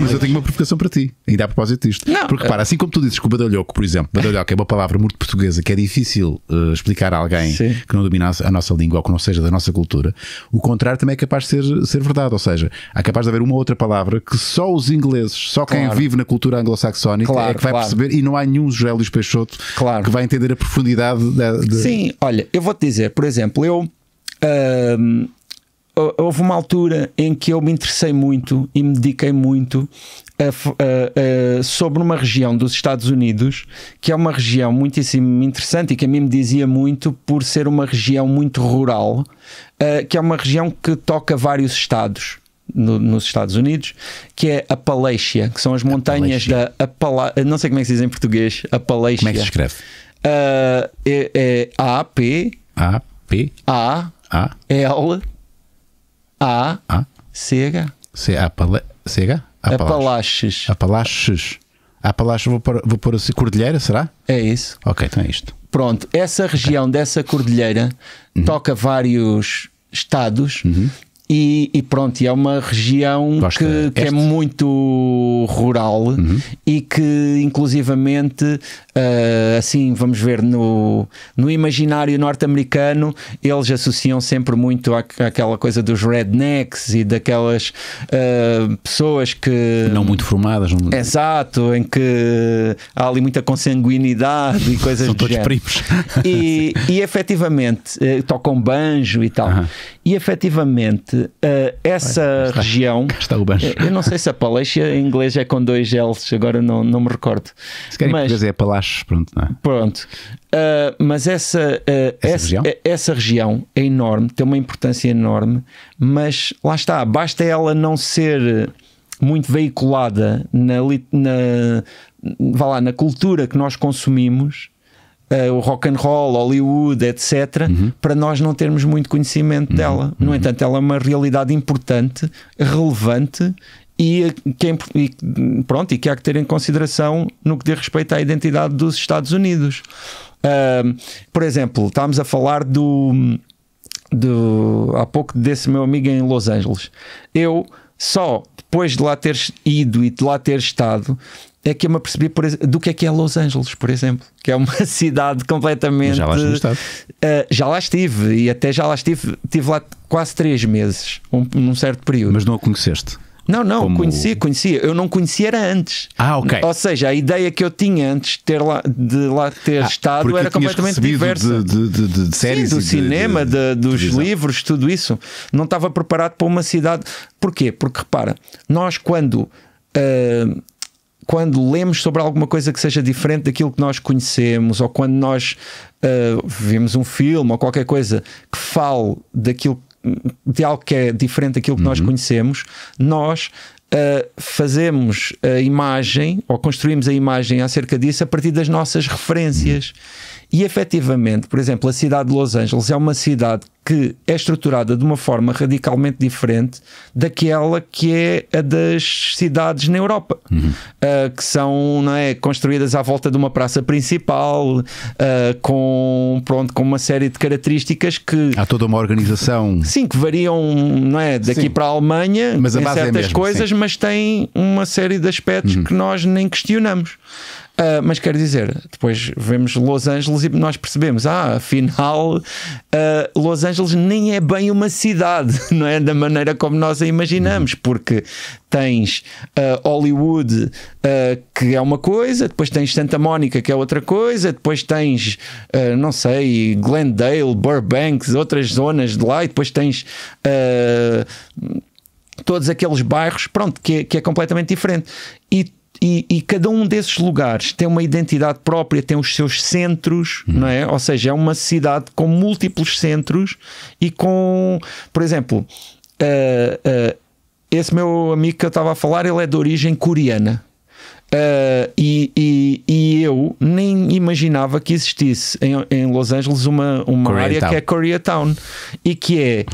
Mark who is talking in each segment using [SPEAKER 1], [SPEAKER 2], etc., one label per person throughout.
[SPEAKER 1] Mas eu tenho uma provocação para ti, ainda a propósito disto. Não. Porque repara, assim como tu dizes que o badalhoco, por exemplo, badalhoco é uma palavra muito portuguesa que é difícil uh, explicar a alguém Sim. que não domina a nossa língua ou que não seja da nossa cultura, o contrário também é capaz de ser, ser verdade. Ou seja, há capaz de haver uma outra palavra que só os ingleses, só quem claro. vive na cultura anglo-saxónica é claro, é que vai claro. perceber e não há nenhum Luís Peixoto que vai entender a profundidade da. De... Sim,
[SPEAKER 2] olha, eu vou-te dizer, por exemplo, eu houve uma altura em que eu me interessei muito e me dediquei muito a, a, a, sobre uma região dos Estados Unidos que é uma região muitíssimo interessante e que a mim me dizia muito por ser uma região muito rural, uh, que é uma região que toca vários estados. No, nos Estados Unidos, que é a Palácia, que são as montanhas da Apala, não sei como é que se diz em português, Apalácia. Como é que se escreve? Uh, é, é A P A P A, -A L a, A. CH.
[SPEAKER 1] C A Pala Apalaches. Apalaches. Apalaches, vou pôr, vou pôr assim, cordilheira, será? É isso. Ok, então é isto. Pronto, essa região okay. dessa
[SPEAKER 2] cordilheira uhum. toca vários estados uhum. E, e, pronto, é uma região que, que é muito rural uhum. e que, inclusivamente, uh, assim, vamos ver, no, no imaginário norte-americano, eles associam sempre muito à, àquela coisa dos rednecks e daquelas uh, pessoas que. Não muito formadas, não... Exato, em que há ali muita consanguinidade e coisas São todos género. primos. E, e efetivamente, uh, tocam banjo e tal. Uhum. E efetivamente, uh, essa Olha, está, região. Está o banjo. Eh, eu não sei se a Palácia em inglês é com dois L's, agora não, não me recordo. Se querem mas, português é Palácios pronto, não é? Pronto. Uh, mas essa, uh, essa, essa, região? essa região é enorme, tem uma importância enorme, mas lá está, basta ela não ser muito veiculada na, na, vá lá, na cultura que nós consumimos uh, o rock and roll, Hollywood, etc., uhum. para nós não termos muito conhecimento uhum. dela. No uhum. entanto, ela é uma realidade importante, relevante e eh, que, é e, pronto, e que há que ter em consideração no que diz respeito à identidade dos Estados Unidos. Uh, por exemplo, estávamos a falar do, do há pouco desse meu amigo em Los Angeles. Eu só depois de lá ter ido e de lá ter estado, é que eu me apercebi por, do que é que é Los Angeles, por exemplo, que é uma cidade completamente. Já lá, uh, já lá estive e até já lá estive, estive lá quase três meses, um, num certo período. Mas não a conheceste? Não, não, Como... conheci, conhecia. Eu não conhecia era antes. Ah, ok. Ou seja, a ideia que eu tinha antes de, ter lá, de lá ter ah, estado era completamente diversa. De, de, de, de séries Sim, do cinema, dos livros, tudo isso. Não estava preparado para uma cidade. Porquê? Porque repara, nós quando. Uh, quando lemos sobre alguma coisa que seja diferente daquilo que nós conhecemos, ou quando nós uh, vemos um filme ou qualquer coisa que fale daquilo de algo que é diferente daquilo que uhum. nós conhecemos, nós Uh, fazemos a imagem ou construímos a imagem acerca disso a partir das nossas referências. Uhum. E efetivamente, por exemplo, a cidade de Los Angeles é uma cidade que é estruturada de uma forma radicalmente diferente daquela que é a das cidades na Europa, uhum. uh, que são não é, construídas à volta de uma praça principal, uh, com, pronto, com uma série de características que. Há toda uma organização. Sim, que variam não é, daqui sim. para a Alemanha mas a em é certas é mesmo, coisas, sim. mas têm uma série de aspectos uhum. que nós nem questionamos. Uh, mas quero dizer, depois vemos Los Angeles e nós percebemos, ah, afinal, uh, Los Angeles nem é bem uma cidade, não é? Da maneira como nós a imaginamos, porque tens uh, Hollywood, que é uma coisa, depois tens Santa Mónica, que é outra coisa, depois tens, não sei, Glendale, Burbanks, outras zonas de lá, e depois tens todos aqueles bairros, pronto, que é, que é completamente diferente. E e, e, cada um desses lugares tem uma identidade própria, tem os seus centros, uhum. não é? Ou seja, é uma cidade com múltiplos centros e com, por exemplo, uh, uh, esse meu amigo que eu estava a falar, ele é de origem coreana. Uh, e, e, e, eu nem imaginava que existisse em, em Los Angeles uma, uma área que é Koreatown e que é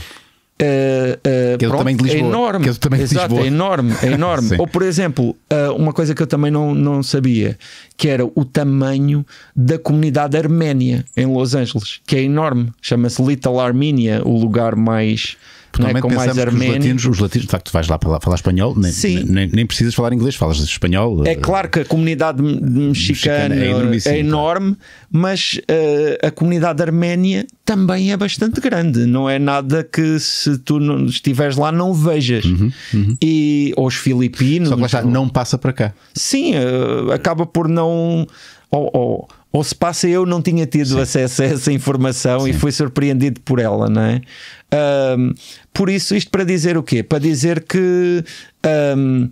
[SPEAKER 2] Uh, uh, pronto, também de é Lisboa. É enorme. também Exato, é Lisboa. é enorme, é enorme. Ou, por exemplo, uh, uma coisa que eu também não, não sabia, que era o tamanho da comunidade arménia em Los Angeles, que é enorme. Chama-se Little Armenia, o lugar mais não é? com mais armênio. Os latinos, os
[SPEAKER 1] latinos, de facto, vais lá para falar espanhol, nem, Sim. nem, nem precisas falar inglês, falas espanhol. É eh,
[SPEAKER 2] claro que a comunidade mexicana, mexicana é, é, enorme, mas uh, a comunidade arménia também é bastante grande. Não é nada que se tu não estiveres lá não vejas. Uhum, uhum. E, ou os filipinos. Só que lá está, não passa para cá. Sim, uh, acaba por não ou se passa eu não tinha tido Sim. acesso a essa informação Sim. e fui surpreendido por ela, não é? Um, por isso, isto para dizer o quê? Para dizer que um,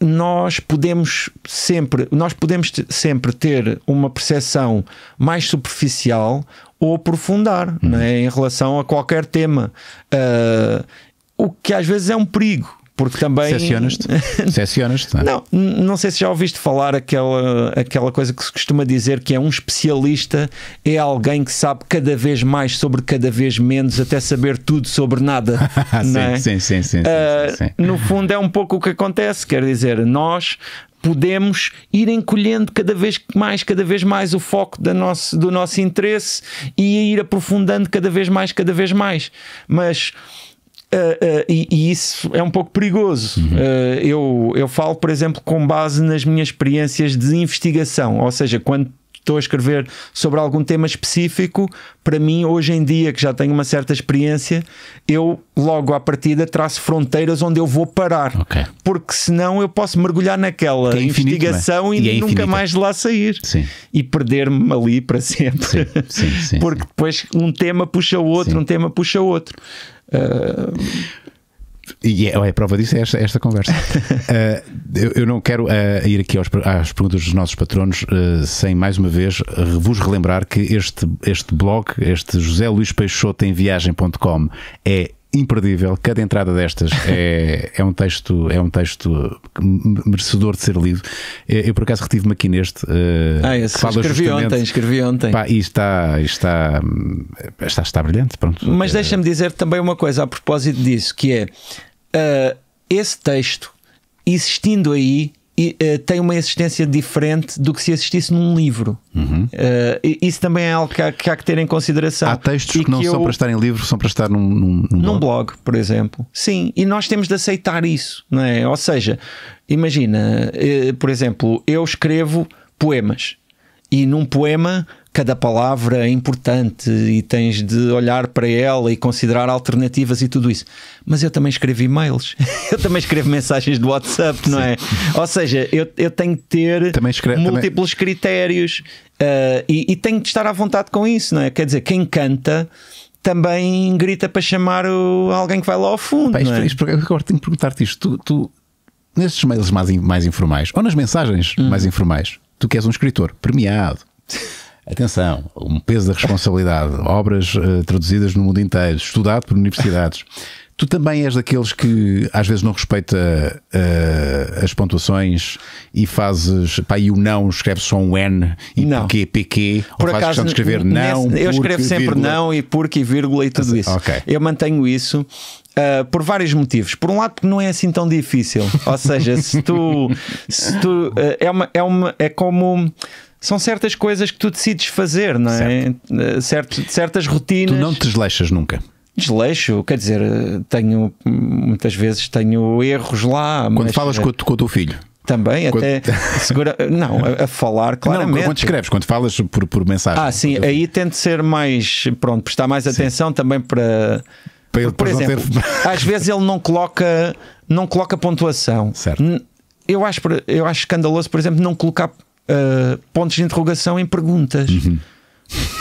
[SPEAKER 2] nós podemos sempre, nós podemos sempre ter uma percepção mais superficial ou aprofundar, uhum. não é? Uhum. Em relação a qualquer tema. Uh, o que às vezes é um perigo, porque também. Decepcionas-te? Decepcionas-te? Não, é? não, sei se já ouviste falar aquela, aquela coisa que se costuma dizer que é um especialista, é alguém que sabe cada vez mais sobre cada vez menos, até saber tudo sobre nada. sim, é? sim, sim, sim, uh, sim, sim. No fundo, é um pouco o que acontece, quer dizer, nós podemos ir encolhendo cada vez mais, cada vez mais o foco da nosso, do nosso interesse e ir aprofundando cada vez mais, cada vez mais. Mas Uh, e, e, isso é um pouco perigoso. Uhum. Uh, eu, eu falo, por exemplo, com base nas minhas experiências de investigação, ou seja, quando estou a escrever sobre algum tema específico, para mim, hoje em dia, que já tenho uma certa experiência, eu logo à partida traço fronteiras onde eu vou parar. Okay. Porque senão eu posso mergulhar naquela é infinito, investigação é? e, e é nunca mais de lá sair. Sim. E perder-me ali para sempre. Sim, sim, porque depois um tema puxa o outro, um tema puxa o outro. Uh...
[SPEAKER 1] E é, é, a prova disso é esta, é esta conversa. uh, eu, eu, não quero uh, ir aqui aos, às perguntas dos nossos patronos uh, sem mais uma vez vos relembrar que este, este blog, este José Luís Peixoto em viagem.com é imperdível. Cada entrada destas é, é, um texto é um texto merecedor de ser lido. Eu por acaso retive-me aqui neste. Uh, ah, esse escrevi ontem, escrevi ontem. Pá, e está, está, está, está brilhante, pronto. Mas
[SPEAKER 2] deixa-me dizer também uma coisa a propósito disso, que é uh, esse texto, existindo aí, e, uh, tem uma existência diferente do que se assistisse num livro. Uhum. Uh, isso também é algo que há, que há, que ter em consideração. Há textos e que não que são para estar em livro, são para estar num, num, num, num blog. blog. por exemplo. Sim, e nós temos de aceitar isso, não é? Ou seja, imagina, uh, por exemplo, eu escrevo poemas e num poema cada palavra é importante e tens de olhar para ela e considerar alternativas e tudo isso. Mas eu também escrevo e-mails, eu também escrevo mensagens do WhatsApp, não é? Sim. é? Ou seja, eu, eu tenho que ter escrevo múltiplos também... critérios uh, e, e tenho de estar à vontade com isso, não é? Quer dizer, quem canta também grita para chamar o, alguém que vai lá ao fundo. Pá,
[SPEAKER 1] isto, é? isto, agora tenho que perguntar-te isto. Tu, tu, nesses mails mais, mais informais, ou nas mensagens hum. mais informais, tu que és um escritor premiado, Atenção, um peso da responsabilidade, obras uh, traduzidas no mundo inteiro, estudado por universidades. Tu também és daqueles que às vezes não respeita uh, as pontuações e fazes. Pá, e o não escreves só um N e não. porque PQ. Por ou acaso, de escrever não. Nesse, eu escrevo sempre vírgula. não
[SPEAKER 2] e porque e vírgula e tudo tá isso. Okay. Eu mantenho isso. Uh, por vários motivos. Por um lado, porque não é assim tão difícil. Ou seja, se tu. Se tu uh, é, uma, é, uma, é como são certas coisas que tu decides fazer, não é? Certo. Certo, certas rotinas. Tu não te desleixas nunca. Desleixo, quer dizer, tenho muitas vezes tenho erros lá. Quando mas, falas com, eh, com o teu filho, também, quando... até segura... não, a, a, falar claramente. Não, quando escreves, quando falas por, por mensagem. Ah, sim, aí tento ser mais, pronto, prestar mais sim. atenção também para. para ele, por exemplo, ter... às vezes ele não coloca, não coloca pontuação. Certo. Eu acho, eu acho escandaloso, por exemplo, não colocar eh, pontos de interrogação em perguntas. Uhum.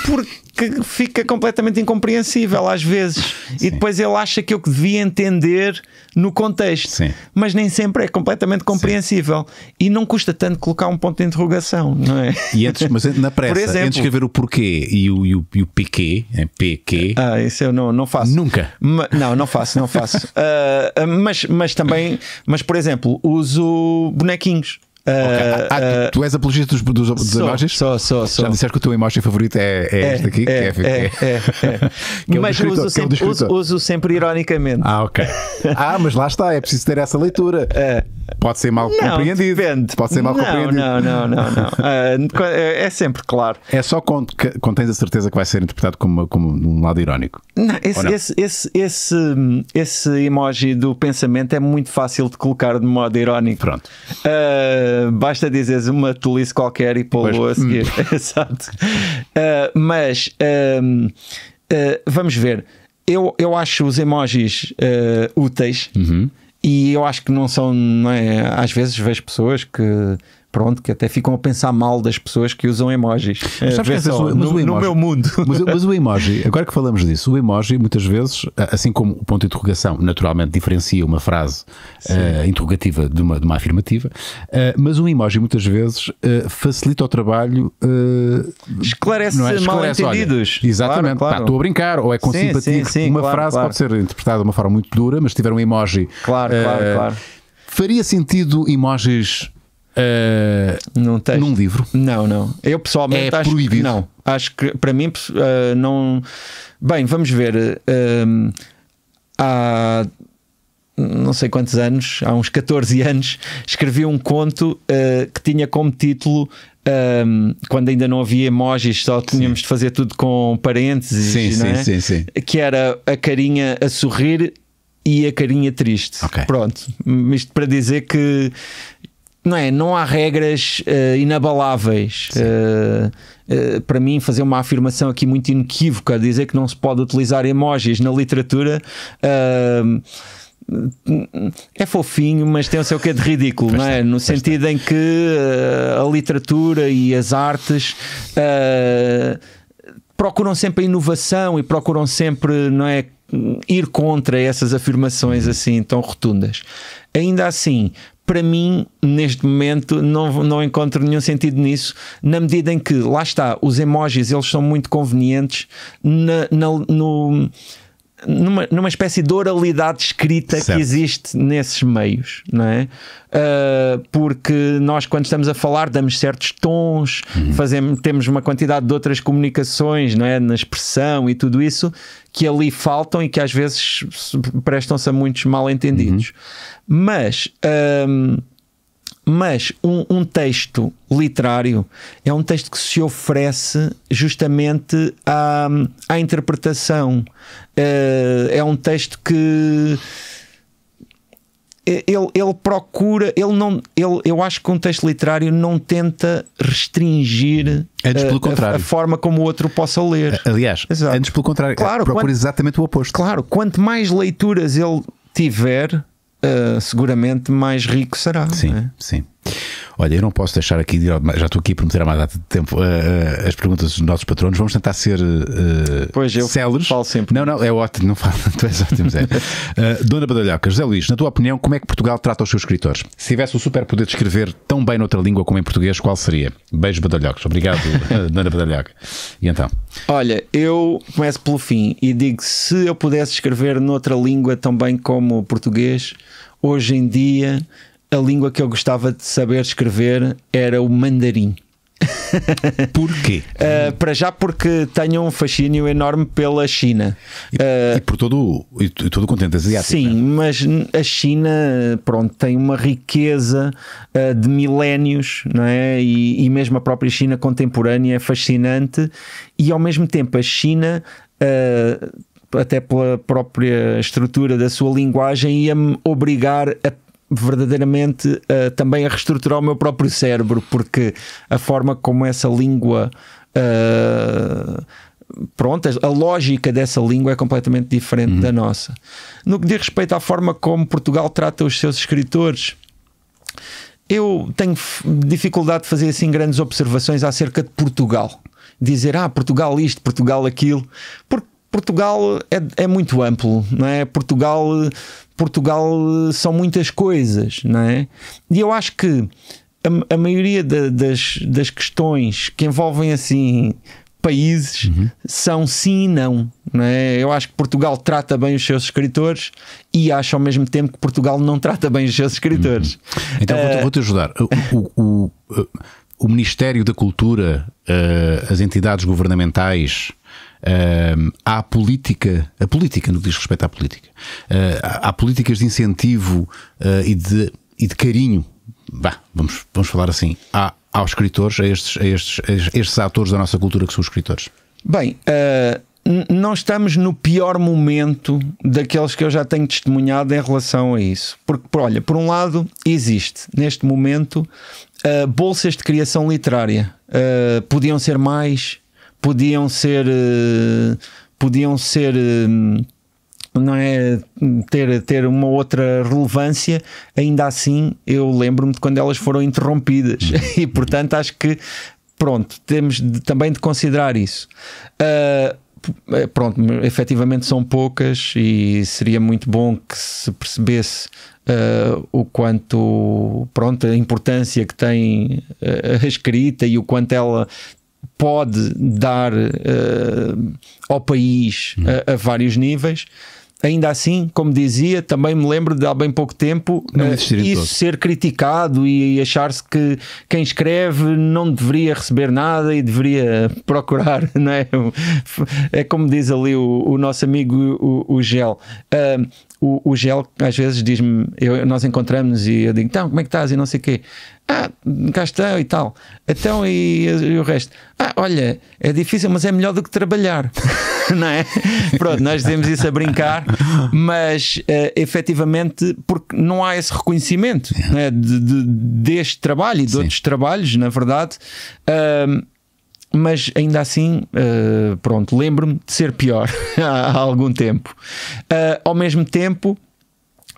[SPEAKER 2] Porque fica completamente incompreensível às vezes. Sim. E depois ele acha que eu devia entender no contexto. Sim. Mas nem sempre é completamente compreensível. Sim. E não custa tanto colocar um ponto de interrogação, não é? E antes, mas na pressa, exemplo, antes de
[SPEAKER 1] escrever o porquê e o, e o, e o PQ,
[SPEAKER 2] é PQ. Ah, isso eu não, não faço. Nunca. Ma, não, não faço, não faço. uh, mas, mas também, mas por exemplo, uso bonequinhos. Okay. Ah, ah, ah, tu, és apologista dos, dos, dos sou,
[SPEAKER 1] emojis? Sou, sou, sou. Já disseste que o teu emoji favorito é, é, é este aqui? É, é, que é, é, é, é. é mas uso, sempre, uso, uso, sempre
[SPEAKER 2] ironicamente.
[SPEAKER 1] Ah, ok. Ah, mas lá está, é preciso ter essa leitura. Pode ser mal não, compreendido. Depende. Pode ser mal não, compreendido. Não, não, não, não. Uh, é sempre claro. É só quando, quando tens a certeza que vai ser interpretado como, como um lado irónico.
[SPEAKER 2] Não, esse, não? Esse, esse, esse, esse, emoji do pensamento é muito fácil de colocar de modo irónico. Pronto. Uh, basta dizeres uma tolice qualquer e pô-lo a seguir. Hum. Exato. Uh, mas um, vamos ver. Eu, eu acho os emojis úteis. Uhum e eu acho que não são, não é? Às vezes vejo pessoas que pronto, que até ficam a pensar mal das pessoas que usam emojis. Mas, é, só, o, no, meu
[SPEAKER 1] mundo. Mas, mas, o emoji, agora que falamos disso, o emoji muitas vezes, assim como o ponto de interrogação naturalmente diferencia uma frase uh, interrogativa de uma, de uma afirmativa, uh, mas um emoji muitas vezes uh, facilita o trabalho. Esclarece, é? Esclarece mal-entendidos. Exatamente, claro, claro. estou a brincar, ou é com sim, simpatia. Sim, sim, uma claro, frase pode ser interpretada de uma forma muito dura, mas se tiver um emoji. Claro, claro, claro. Faria sentido emojis eh, não tens.
[SPEAKER 2] Num livro? Não, não. Eu pessoalmente é acho proibido. que não. Acho que para mim uh, não. Bem, vamos ver. Uh, há não sei quantos anos, há uns 14 anos, escrevi um conto que tinha como título um, quando ainda não havia emojis, só tínhamos sim. de fazer tudo com parênteses, sim, é? sim, sim, que era a carinha a sorrir e a carinha triste. Okay. Pronto, isto para dizer que não é? Não há regras uh, inabaláveis. Uh, para mim, fazer uma afirmação aqui muito inequívoca, dizer que não se pode utilizar emojis na literatura é fofinho, mas tem o seu quê de ridículo, não é? no sentido em que uh, a literatura e as artes. Uh, procuram sempre a inovação e procuram sempre não é ir contra essas afirmações assim tão rotundas. Ainda assim, para mim, neste momento, não, não encontro nenhum sentido nisso, na medida em que, lá está, os emojis eles são muito convenientes na, na, no numa, numa espécie de oralidade escrita certo. que existe nesses meios, não é? Uh, porque nós, quando estamos a falar, damos certos tons, uhum. fazemos, temos uma quantidade de outras comunicações, não é? Na expressão e tudo isso, que ali faltam e que às vezes prestam-se a muitos mal entendidos. Uhum. Mas. Ah, mas um, um, texto literário é um texto que se oferece justamente à, à interpretação. Eh, é um texto que. Eh, ele, ele, procura, ele não, ele, eu acho que um texto literário não tenta restringir antes, eh, pelo a, contrário. A, forma como o outro possa ler. Aliás, Exato. antes pelo contrário, é claro, procura quanto, exatamente o oposto. Claro, quanto mais leituras ele tiver, eh, seguramente mais rico será. Sim, é? sim.
[SPEAKER 1] Olha, eu não posso deixar aqui, já estou aqui a prometer há mais data de tempo uh, as perguntas dos nossos patronos. Vamos tentar ser uh, pois eu falo sempre. Não, não, é ótimo, não falo, tu és ótimo, Zé. Uh, Dona Badalhoca, José Luís, na tua opinião, como é que Portugal trata os seus escritores? Se tivesse o superpoder de escrever tão bem noutra língua como em português, qual seria? Beijos, Badalhocas. Obrigado, Dona Badalhoca. E então?
[SPEAKER 2] Olha, eu começo pelo fim e digo: se eu pudesse escrever noutra língua tão bem como português, hoje em dia a língua que eu gostava de saber escrever era o mandarim. Porquê? uh, eh, para já porque tenho um fascínio enorme pela China e, uh, e por todo, e todo o continente asiático. Sim, né? mas a China pronto, tem uma riqueza uh, de milénios não é? E, e, mesmo a própria China contemporânea é fascinante e ao mesmo tempo a China até pela própria estrutura da sua linguagem, ia-me obrigar a verdadeiramente uh, também a reestruturar o meu próprio cérebro, porque a forma como essa língua. Uh, pronto, a lógica dessa língua é completamente diferente uhum. da nossa. No que diz respeito à forma como Portugal trata os seus escritores, eu tenho dificuldade de fazer assim grandes observações acerca de Portugal. Dizer, ah, Portugal isto, Portugal aquilo, porque Portugal é, é muito amplo, não é? Portugal, Portugal eh, são muitas coisas, não é? E eu acho que a, a maioria da, das, das questões que envolvem assim países uhum. são sim e não. não é? Eu acho que Portugal trata bem os seus escritores e acho ao mesmo tempo que Portugal não trata bem os seus uhum. escritores. Uhum.
[SPEAKER 1] Então uh... vou-te ajudar. O, o, o, o, Ministério da Cultura, uh, as entidades governamentais, Uh, há política, a política no que diz respeito à política, uh, há, políticas de incentivo uh, e, de, e de carinho, bah, vamos, vamos falar assim, há, aos escritores, a estes, a estes, a estes atores da nossa cultura que são os escritores?
[SPEAKER 2] Bem, ah, não estamos no pior momento daqueles que eu já tenho testemunhado em relação a isso. Porque, olha, por um lado, existe neste momento bolsas de criação literária. podiam ser mais, podiam ser. Eh, podiam ser eh, não é ter, ter uma outra relevância, ainda assim eu lembro-me de quando elas foram interrompidas hum. e portanto acho que pronto, temos de, também de considerar isso. Uh, pronto, efetivamente são poucas e seria muito bom que se percebesse Uh, o quanto pronto a importância que tem uh, a escrita e o quanto ela pode dar uh, ao país hum. eh, a, vários níveis. Ainda assim, como dizia, também me lembro de há bem pouco tempo uh, isso ser criticado e achar-se que quem escreve não deveria receber nada e deveria procurar, não é? É como diz ali o, o nosso amigo o, o Gel. Uh, o, o, Gel às vezes diz-me, nós encontramos e eu digo, então, como é que estás? E não sei o quê. Ah, cá estão e tal. Então, e, e, o resto? Ah, olha, é difícil, mas é melhor do que trabalhar, não é? Pronto, nós dizemos isso a brincar, mas uh, efetivamente, porque não há esse reconhecimento né, de, de, deste trabalho e de Sim. outros trabalhos, na verdade. Uh, mas ainda assim, uh, pronto, lembro-me de ser pior há, há algum tempo. Ah, ao mesmo tempo,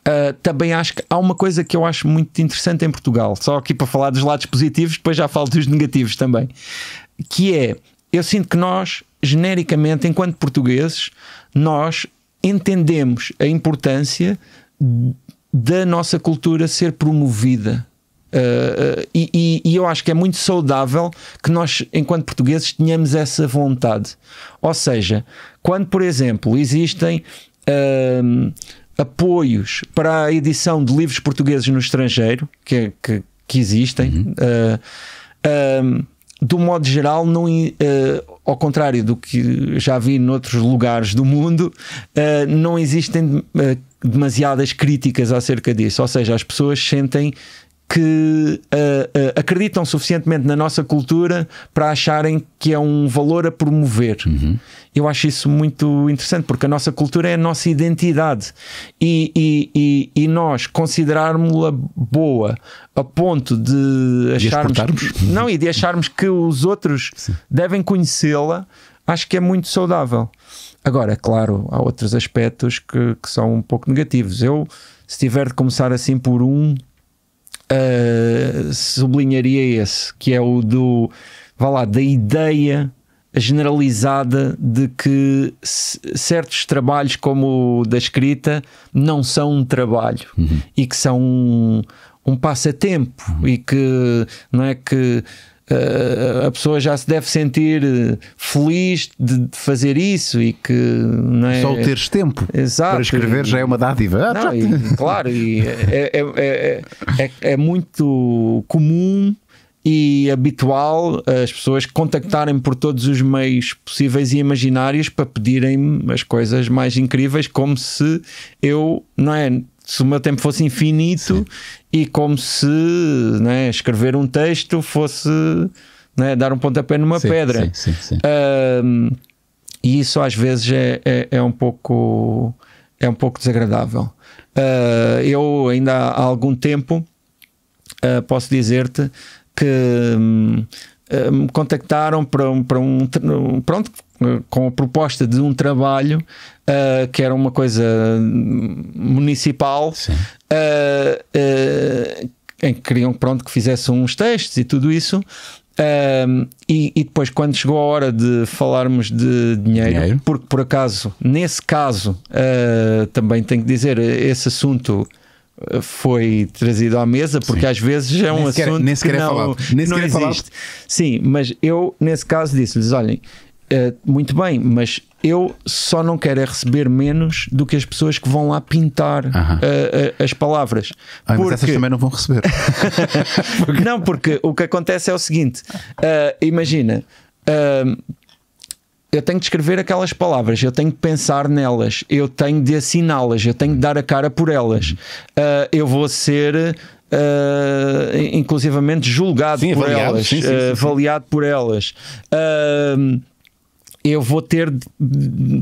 [SPEAKER 2] Uh, também acho que há uma coisa que eu acho muito interessante em Portugal, só aqui para falar dos lados positivos, depois já falo dos negativos também, que é eu sinto que nós, genericamente, enquanto portugueses, nós entendemos a importância da nossa cultura ser promovida. Uh, uh, e, e, eu acho que é muito saudável que nós, enquanto portugueses, tenhamos essa vontade. Ou seja, quando, por exemplo, existem apoios para a edição de livros portugueses no estrangeiro, que, é, que, que existem. Uhum. Uh, do modo geral, não, uh, ao contrário do que já vi noutros lugares do mundo, ah, não existem demasiadas críticas acerca disso. Ou seja, as pessoas sentem que uh, uh, acreditam suficientemente na nossa cultura para acharem que é um valor a promover. Uhum. Eu acho isso muito interessante, porque a nossa cultura é a nossa identidade e, e, e, e nós considerarmos-la boa a ponto de acharmos. De não, e de acharmos que os outros Sim. devem conhecê-la, acho que é muito saudável. Agora, claro, há outros aspectos que, que são um pouco negativos. Eu, se tiver de começar assim por um uh, sublinharia esse, que é o do, vá lá, da ideia generalizada de que certos trabalhos, como o da escrita, não são um trabalho uhum. e que são um, um passatempo uhum. e que não é que uh, a pessoa já se deve sentir eh, feliz de, de fazer isso e que não é... só o teres tempo Exato. para escrever já é uma dádiva. Ah, não, e, claro, e é é, é, é, é, é muito comum e habitual as pessoas contactarem por todos os meios possíveis e imaginários para pedirem as coisas mais incríveis, como se eu, não é? se o meu tempo fosse infinito Sim. e como se né, escrever um texto fosse né, dar um pontapé numa sim, pedra. Sim, sim, um, e isso às vezes é, é, é, um pouco é um pouco desagradável. Uh, eu ainda há algum tempo uh, posso dizer-te que um, ah, me contactaram para um, para um pronto com a proposta de um trabalho uh, que era uma coisa municipal uh, uh, em que queriam pronto, que fizesse uns textos e tudo isso. E, e, depois, quando chegou a hora de falarmos de dinheiro, dinheiro? porque por acaso, nesse caso, também tenho que dizer, esse assunto foi trazido à mesa, porque Sim. às vezes é um assunto é que não, não é existe. Sim, mas eu, nesse caso, disse-lhes: olhem, eh, muito bem, mas eu só não quero é receber menos do que as pessoas que vão lá pintar uh eh, -huh. Eh, as palavras. Ai, ah, porque... Mas essas também não vão receber. porque... Não, porque o que acontece é o seguinte: imagina. eu tenho de escrever aquelas palavras, eu tenho de pensar nelas, eu tenho de assiná-las, eu tenho de dar a cara por elas. eu vou ser Uh, inclusivamente julgado sim, por avaliado, elas, sim, sim, uh, avaliado por elas eu vou ter,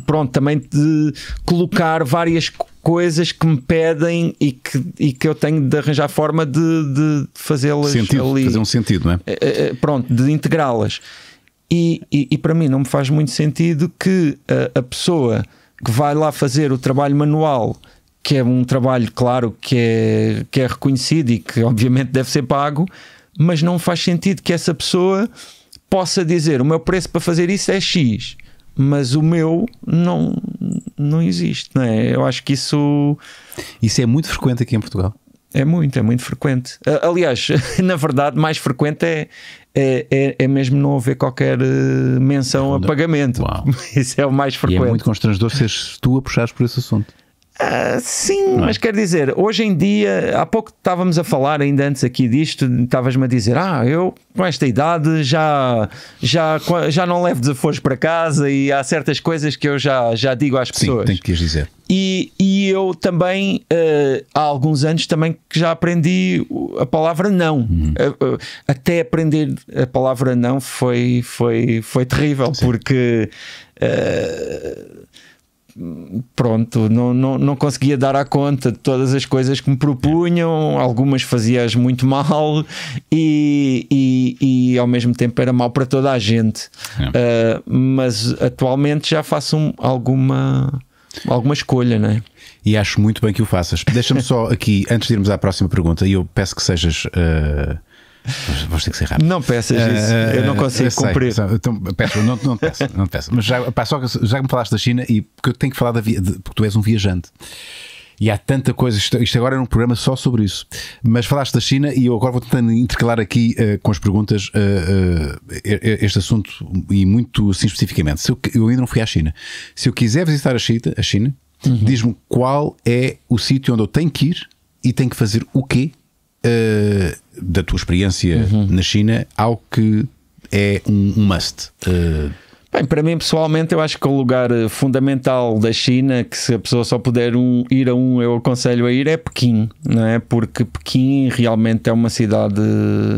[SPEAKER 2] pronto, também de colocar várias coisas que me pedem e que, e que eu tenho de arranjar forma de, de fazê-las ali.
[SPEAKER 1] Fazer um sentido, não é?
[SPEAKER 2] Eh, eh, eh, pronto, de integrá-las. E, e, e, para mim não me faz muito sentido que a, a, pessoa que vai lá fazer o trabalho manual, que é um trabalho, claro, que é, que é reconhecido e que obviamente deve ser pago, mas não faz sentido que essa pessoa possa dizer o meu preço para fazer isso é X, mas o meu não, não existe. Não é? Eu acho que isso. Isso é muito frequente aqui em Portugal. É muito, é muito frequente. Aliás, na verdade, mais frequente é, é, é, é mesmo não haver qualquer eh, menção a pagamento. Uau. Isso é o mais frequente. E é muito constrangedor seres tu a puxares por esse assunto. Ah, sim, é? mas quer dizer, hoje em dia, há pouco estávamos a falar ainda antes aqui disto, estavas-me a dizer, ah, eu com esta idade já, já, já não levo desaforos para casa e há certas coisas que eu já, já digo às pessoas. Sim, tenho que dizer. E, e eu também, uh, há alguns anos também que já aprendi a palavra não. Uhum. Ah, até aprender a palavra não foi, foi, foi terrível, sim. porque pronto, não, não, não conseguia dar à conta de todas as coisas que me propunham, algumas fazia-as muito mal e, e, e, ao mesmo tempo era mal para toda a gente. É. Uh, mas atualmente já faço um, alguma, alguma escolha, não é? E acho muito bem que o faças. Deixa-me só aqui, antes
[SPEAKER 1] de irmos à próxima pergunta, e eu peço que sejas. Uh Vamos ter que ser rápido. Não peças isso, eh, eu não eh, consigo eu cumprir. Sei, então, peço, não, não peço, não peço. Mas já, pá, só, já me falaste da China e porque eu tenho que falar da via, de, porque tu és um viajante. E há tanta coisa, isto, isto agora era é um programa só sobre isso. Mas falaste da China e eu agora vou tentando intercalar aqui uh, com as perguntas uh, uh, este assunto e muito assim especificamente. Se eu, eu, ainda não fui à China. Se eu quiser visitar a China, a China uhum. diz-me qual é o sítio onde eu tenho que ir e tenho que fazer o quê eh, da tua experiência uhum. na China, algo que é um, um must? Uh,
[SPEAKER 2] Bem, para mim pessoalmente, eu acho que o lugar eh, fundamental da China, que se a pessoa só puder um, ir a um, eu aconselho a ir, é Pequim, não é? Porque Pequim realmente é uma cidade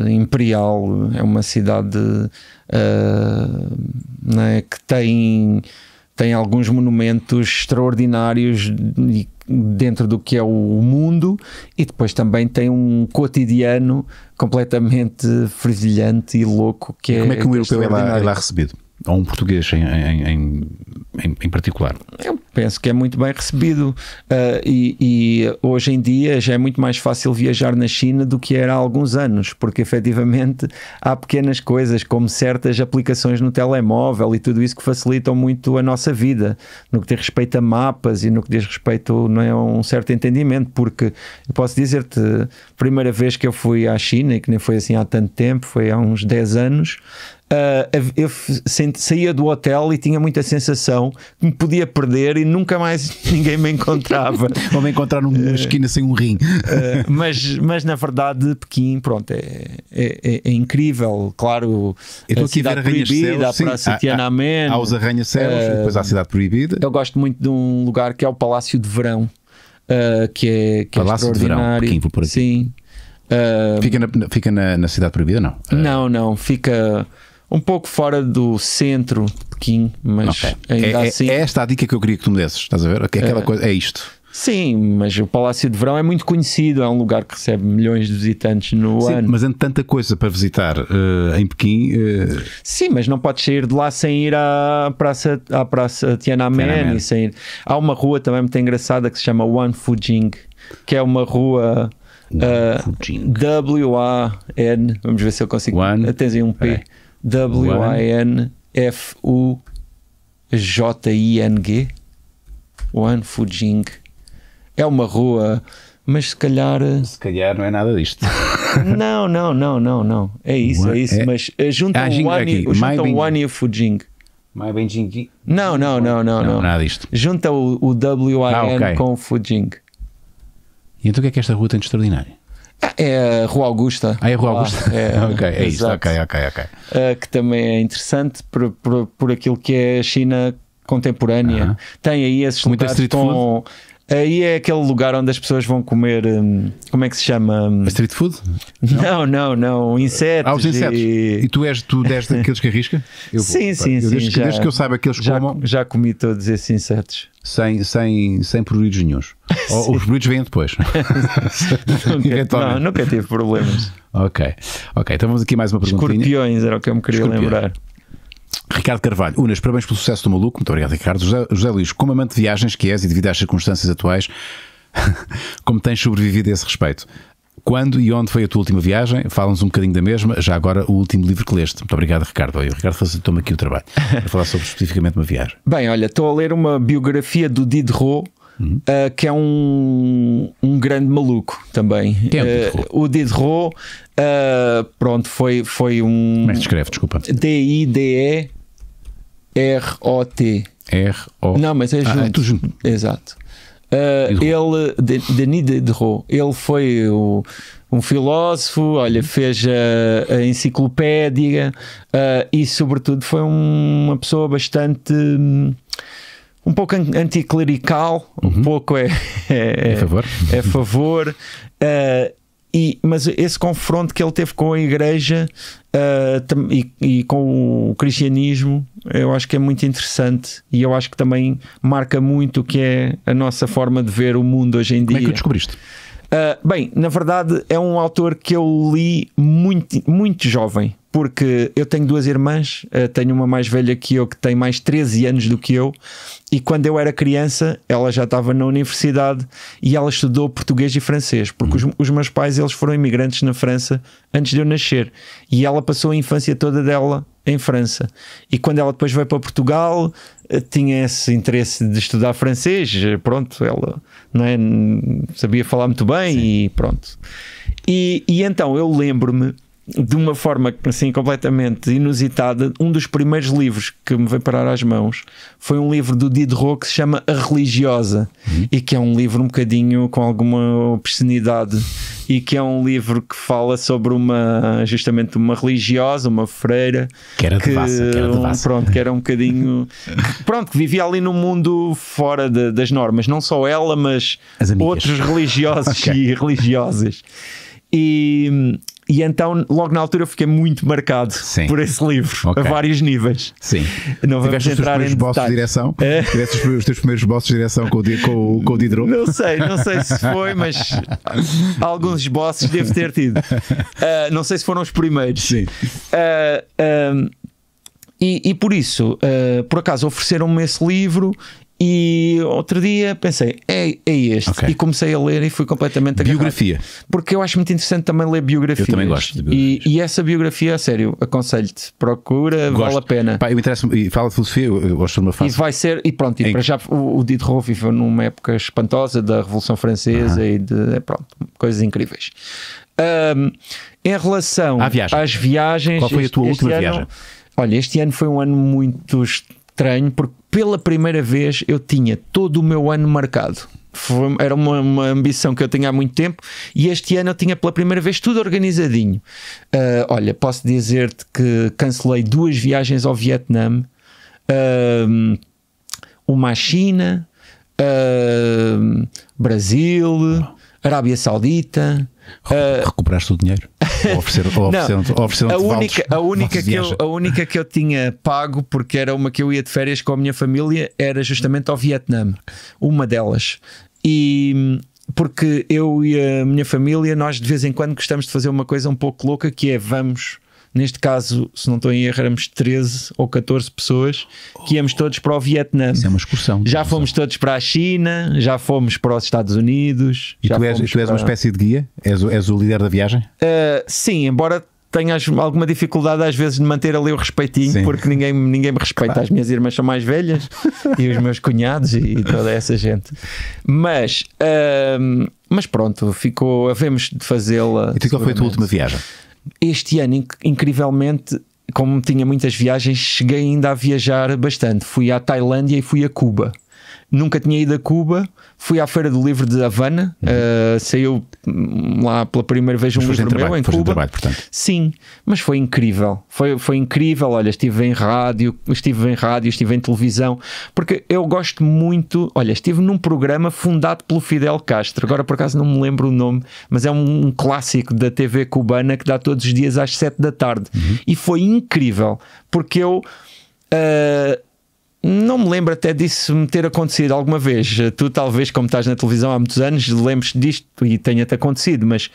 [SPEAKER 2] imperial, é uma cidade uh, não é? que tem, tem alguns monumentos extraordinários e dentro do que é o mundo e depois também tem um cotidiano completamente fervilhante e louco que é. Como é que um europeu é lá, é lá
[SPEAKER 1] recebido? Ou um português em, em, em, em particular?
[SPEAKER 2] É um, penso que é muito bem recebido uh, e, e, hoje em dia já é muito mais fácil viajar na China do que era há alguns anos, porque efetivamente há pequenas coisas como certas aplicações no telemóvel e tudo isso que facilitam muito a nossa vida, no que diz respeito a mapas e no que diz respeito não é, a um certo entendimento, porque eu posso dizer-te, primeira vez que eu fui à China e que nem foi assim há tanto tempo, foi há uns 10 anos, Uh, eu saía do hotel e tinha muita sensação que me podia perder e nunca mais ninguém me encontrava. Ou me encontrar numa ah, esquina sem um rim. Uh, mas, mas na verdade, Pequim, pronto, é, é, é, é incrível. Claro, eu a cidade proibida, a Praça Tiananmen. Há, há, os arranha-céus, uh, depois há a cidade proibida. Eu gosto muito de um lugar que é o Palácio de Verão, que é, que é Palácio é extraordinário. De Verão, Pequim, por aqui. Sim. fica na, fica na, na Cidade Proibida, não? não, não, fica um pouco fora do centro de Pequim, mas okay. ainda é, é, assim. É esta a dica que eu queria que tu me desses, estás a ver? Aquela é, coisa, é isto. Sim, mas o Palácio de Verão é muito conhecido, é um lugar que recebe milhões de visitantes no Sim, ano. Mas entre é tanta coisa para visitar uh, em Pequim. Uh... Sim, mas não podes sair de lá sem ir à Praça, à praça Tiananmen. Tiananmen. E sem ir. Há uma rua também muito engraçada que se chama Wanfujing, que é uma rua. Uh, W-A-N, eh, vamos ver se eu consigo. One, tens aí um P w I n f u j i n g One Fujing. É uma rua, mas se calhar. Eh, se calhar não é nada disto. não, não, não, não, não. É isso, é isso. É... Mas eh, juntam ah, o One, e o Fujing. My Benjing. Não, não, não, não, não. Nada disto. Junta o, o W-I-N ah, com o Fujing. E então o que é que esta rua tem de extraordinário? É a Rua Augusta. Ah, é a Rua Augusta. É, ok, é isso. Ok, ok, ok. Uh, que também é interessante por, por, por aquilo que é a China contemporânea. Uh -huh. Tem aí esses Muita lugares com... Food? Aí é aquele lugar onde as pessoas vão comer. Hum, como é que se chama? Hum, street food? Não, não, não. Insetos. Ah, os insetos. E, E tu és, tu és daqueles que arrisca? Eu vou, Sim, pá. sim, Eu sim, Desde, que- eu saiba que eles já, comam já comi todos esses
[SPEAKER 1] insetos. sem, sem, sem pruridos nenhuns. os pruridos vêm depois.
[SPEAKER 2] Nunca, não, nunca tive problemas.
[SPEAKER 1] Ok. Ok, então vamos aqui mais uma pergunta.
[SPEAKER 2] Escorpiões era o que
[SPEAKER 1] eu me queria lembrar. Ricardo Carvalho, Unas, parabéns pelo sucesso do Maluco. Muito obrigado, Ricardo. José, José Luís, como amante de viagens que és e devido às circunstâncias atuais, como tens sobrevivido a esse respeito? Quando e onde foi a tua última viagem? Fala-nos um bocadinho da mesma, já agora o último livro que leste. Muito obrigado, Ricardo. Olha, o Ricardo facilitou-me aqui o trabalho para falar sobre especificamente uma viagem.
[SPEAKER 2] Bem, olha, estou a ler uma biografia do Diderot, uhum. uh, que é um, um grande maluco também. Quem é o eh, Diderot? Uh, o Diderot, uh, pronto, foi, foi um. Como é que escreve? Desculpa. D-I-D-E. R-O-T. R-O. Não, mas é junto. Ah, é tudo junto. Exato. Uh, ele, Denis Diderot, ele foi o, um filósofo, olha, fez a, a enciclopédia uh, e, sobretudo, foi um, uma pessoa bastante. Um pouco anticlerical, uhum. um pouco é, é, é, a favor. É favor uh, e, mas esse confronto que ele teve com a Igreja uh, e, e, com o cristianismo eu acho que é muito interessante e eu acho que também marca muito o que é a nossa forma de ver o mundo hoje em dia. Como é que descobriste? Uh, bem, na verdade é um autor que eu li muito, muito jovem, porque eu tenho duas irmãs, uh, tenho uma mais velha que eu que tem mais 13 anos do que eu, e quando eu era criança, ela já estava na universidade e ela estudou português e francês, porque hum. os, os, meus pais eles foram imigrantes na França antes de eu nascer. E ela passou a infância toda dela em França. E quando ela depois veio para Portugal, eh, tinha esse interesse de estudar francês, eh, pronto, ela não é, sabia falar muito bem Sim. e pronto. E, e então eu lembro-me de uma forma assim completamente inusitada, um dos primeiros livros que me veio parar às mãos foi um livro do Diderot que se chama A Religiosa uhum. e que é um livro um bocadinho com alguma obscenidade e que é um livro que fala sobre uma justamente uma religiosa, uma freira que era que, devassa, que era Um, pronto, que era um bocadinho pronto, que vivia ali num mundo fora de, das normas, não só ela, mas outros religiosos okay. e religiosas. E, e então, logo na altura, fiquei muito marcado Sim. por esse livro, okay. a vários níveis. Sim. Não vamos Tiveste entrar os teus primeiros bosses de direção? É. Tiveste os
[SPEAKER 1] teus primeiros bosses de direção com o, com, com o Diderot? Não sei, não sei se foi, mas
[SPEAKER 2] alguns bosses devo ter tido. Uh, não sei se foram os primeiros. Sim. Uh, ah, um, ah, e, e, por isso, uh, por acaso, ofereceram-me esse livro e outro dia pensei, é, é este. Okay. E comecei a ler e fui completamente agarrado. Biografia. Porque eu acho muito interessante também ler biografias. Eu também gosto de biografias. E, e essa biografia, a sério, aconselho-te. Procura, gosto. vale a pena. Pá, eu interessa e fala de filosofia, eu gosto de uma fase. E vai ser, e pronto, e para já o, o Diderot viveu numa época espantosa da Revolução Francesa uh -huh. e de, é, pronto, coisas incríveis. Um, em relação viagem. às viagens. Qual foi a tua última ano, viagem? Olha, este ano foi um ano muito estranho porque pela primeira vez eu tinha todo o meu ano marcado. Foi, era uma, uma, ambição que eu tinha há muito tempo e este ano eu tinha pela primeira vez tudo organizadinho. Uh, olha, posso dizer-te que cancelei duas viagens ao Vietnã, uh, uma à China, uh, Brasil, Arábia Saudita. Uh, Recuperaste o dinheiro? Ou ofereceram, ou ofereceram, a, única, a, que eu, a única que eu tinha pago, porque era uma que eu ia de férias com a minha família, era justamente ao Vietnã. Uma delas. E, porque eu e a minha família, nós de vez em quando gostamos de fazer uma coisa um pouco louca que é vamos Neste caso, se não estou em erro, éramos 13 ou 14 pessoas que íamos todos para o Vietnã. Isso é uma excursão. Já fomos todos para a China, já fomos para os Estados Unidos. E tu és, tu és para... uma espécie de guia? És, és o líder da viagem? Uh, sim, embora tenha alguma dificuldade às vezes de manter ali o respeitinho, Sim. porque ninguém, ninguém me respeita. Claro. As minhas irmãs são mais velhas e os meus cunhados e, e toda essa gente. Mas, ah, mas pronto, ficou, havemos de fazê-la. E qual foi a tua última viagem? Este ano, inc incrivelmente, como tinha muitas viagens, cheguei ainda a viajar bastante. Fui à Tailândia e fui a Cuba nunca tinha ido a Cuba, fui à Feira do Livro de Havana, uhum. uh, saiu lá pela primeira vez um livro trabalho, meu em Cuba. Em trabalho, Sim, mas foi incrível, foi, foi incrível. Olha, estive em rádio, estive em rádio, estive em televisão, porque eu gosto muito. Olha, estive num programa fundado pelo Fidel Castro, agora por acaso não me lembro o nome, mas é um, um clássico da TV cubana que dá todos os dias às 7 da tarde uhum. e foi incrível, porque eu. Uh, não me lembro até disso me ter acontecido alguma vez. Tu, talvez, como estás na televisão há muitos anos, lembres disto e tenha-te acontecido, mas.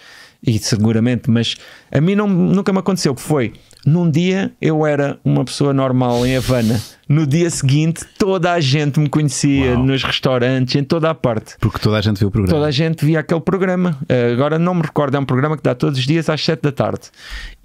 [SPEAKER 2] E seguramente, mas a mim não, nunca me aconteceu. Que foi num dia eu era uma pessoa normal em Havana. No dia seguinte, toda a gente me conhecia Uau. nos restaurantes, em toda a parte. Porque toda a gente viu o programa. Toda a gente via aquele programa. Eh, agora não me recordo, é um programa que dá todos os dias às 7 da tarde.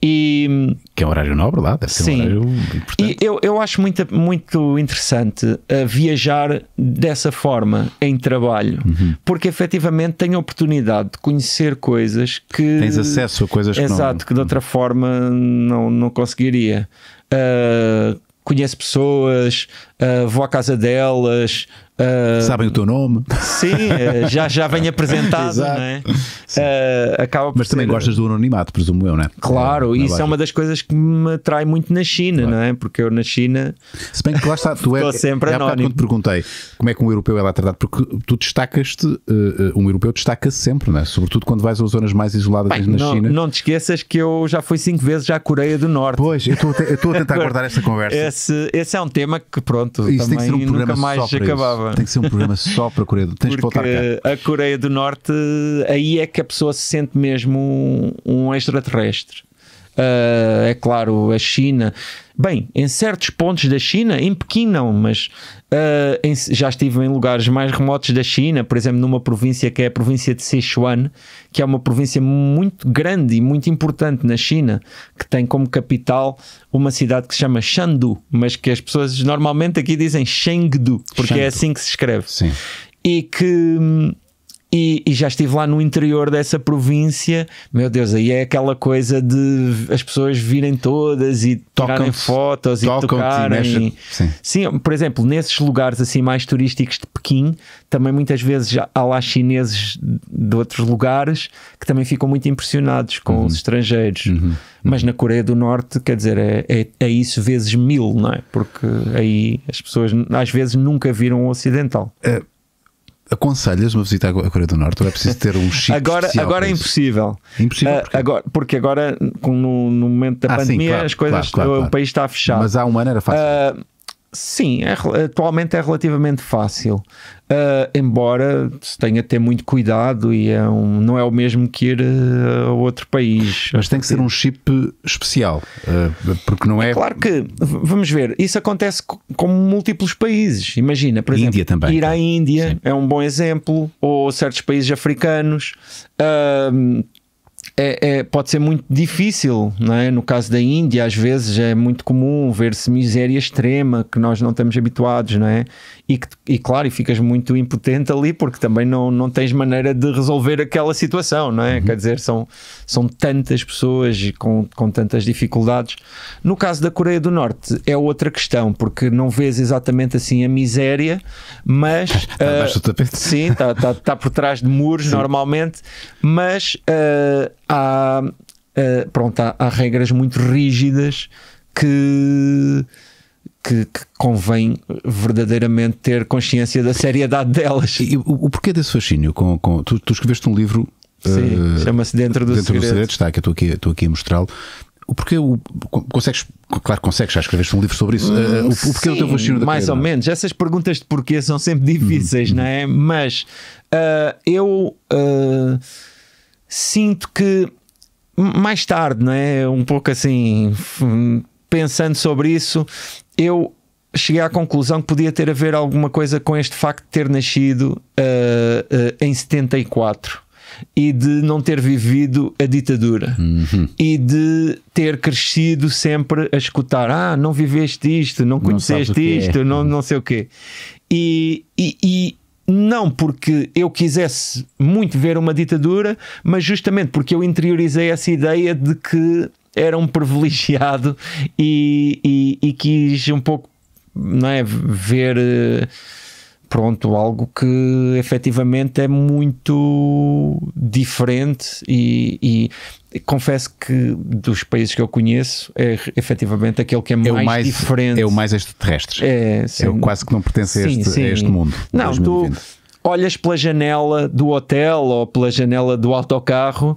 [SPEAKER 2] E, hum, que é um horário nobre lá, deve ser sim. um horário importante. E eu, eu acho muito, muito interessante eh, viajar dessa forma em trabalho, uhum. porque efetivamente tenho a oportunidade de conhecer coisas que. Tens acesso a coisas que Exato, não... que de uhum. outra forma não, não não conseguiria. Uh, ah, conhece pessoas, uh, vou à casa delas. Uh, Sabem o teu nome? Sim, ah, já, já vem apresentado, é? uh,
[SPEAKER 1] acaba Mas também ser... gostas do anonimato, presumo eu, não é?
[SPEAKER 2] Claro, na, isso é uma das coisas que me atrai muito na China, claro. não é? Porque eu na China. Se bem que lá está, tu és. É- sempre é anónimo. Quando te perguntei como é que
[SPEAKER 1] um europeu é lá tratado, porque tu destacas-te, uh, um europeu destaca-se sempre, não é? Sobretudo quando vais a zonas
[SPEAKER 2] mais isoladas bem, na não, China. Não te esqueças que eu já fui cinco vezes à Coreia do Norte. Pois, eu estou a tentar guardar esta conversa. Esse, esse é um tema que, pronto pronto, Isso também um nunca mais acabava. Tem que ser um programa só para a Coreia do Norte. Tens Porque que voltar cá. A Coreia do Norte, aí é que a pessoa se sente mesmo um, um extraterrestre uh, é claro, a China. Bem, em certos pontos da China, em Pequim não, mas uh, em, já estive em lugares mais remotos da China, por exemplo, numa província que é a província de Sichuan, que é uma província muito grande e muito importante na China, que tem como capital uma cidade que se chama Shandu, mas que as pessoas normalmente aqui dizem Chengdu, porque Shandu. é assim que se escreve. Sim. E que hum, e, e, já estive lá no interior dessa província. Meu Deus, aí é aquela coisa de as pessoas virem todas e tocarem fotos e tocarem. Sim. Sim, por exemplo, nesses lugares assim mais turísticos de Pequim, também muitas vezes há lá chineses de outros lugares que também ficam muito impressionados com uhum. os estrangeiros. Uhum. uhum. Mas na Coreia do Norte, quer dizer, é, é, é, isso vezes mil, não é? Porque aí as pessoas às vezes nunca viram o ocidental. Uh aconselhas uma visita à Coreia do Norte? Ou é preciso ter um chip Agora, agora é impossível. Impossível? Ah, porquê? agora, porque agora, no, no momento da ah, pandemia, sim, claro, as coisas, claro, claro, o país está fechado. Mas há um ano era fácil. Uh, Sim, é, atualmente é relativamente fácil, uh, embora se tenha de ter muito cuidado e é um, não é o mesmo que ir uh, a outro país. Mas tem que ser um chip especial, uh, porque não é. é claro que, vamos ver, isso acontece com múltiplos países. Imagina, por exemplo, também, ir à Índia sim. é um bom exemplo, ou certos países africanos. Uh, é, é, pode ser muito difícil, não é? No caso da Índia, às vezes é muito comum ver-se miséria extrema que nós não estamos habituados, não é? e, e claro, e ficas muito impotente ali porque também não, não tens maneira de resolver aquela situação, não é? Uhum. Quer dizer, são, são tantas pessoas com, com tantas dificuldades. No caso da Coreia do Norte é outra questão, porque não vês exatamente assim a miséria, mas. Está uh, tá do eh, tapete. Sim, está tá, tá por trás de muros sim. normalmente, mas uh, há, uh, pronto, há, há regras muito rígidas que que, que, convém verdadeiramente ter consciência da seriedade delas. E o,
[SPEAKER 1] o porquê desse fascínio? Com, com, tu, tu escreveste um livro. Sim, uh, chama-se Dentro do Dentro Segredo. do Segredo, está aqui, estou aqui, estou aqui a mostrá-lo. O porquê o, consegues, claro consegues, já escreveste um livro sobre isso. uh, o, sim, o porquê do teu fascínio da Mais ou menos,
[SPEAKER 2] essas perguntas de porquê são sempre difíceis, hum, não é? Hum. Mas uh, eu sinto que mais tarde, não é? Um pouco assim, pensando sobre isso, eu cheguei à conclusão que podia ter a ver alguma coisa com este facto de ter nascido uh, uh, em 74 e de não ter vivido a ditadura uhum. e de ter crescido sempre a escutar: Ah, não viveste isto, não conheceste não isto, não, não sei o quê. E, e, e, não porque eu quisesse muito ver uma ditadura, mas justamente porque eu interiorizei essa ideia de que era um privilegiado e, e, e quis um pouco não é, ver eh, pronto, algo que efetivamente é muito diferente e, e, confesso que dos países que eu conheço é efetivamente aquele que é, é mais, é mais diferente. É o mais extraterrestre. É, é sim. Eu quase que não pertence a este, sim, A este mundo. Não, tu olhas pela janela do hotel ou pela janela do autocarro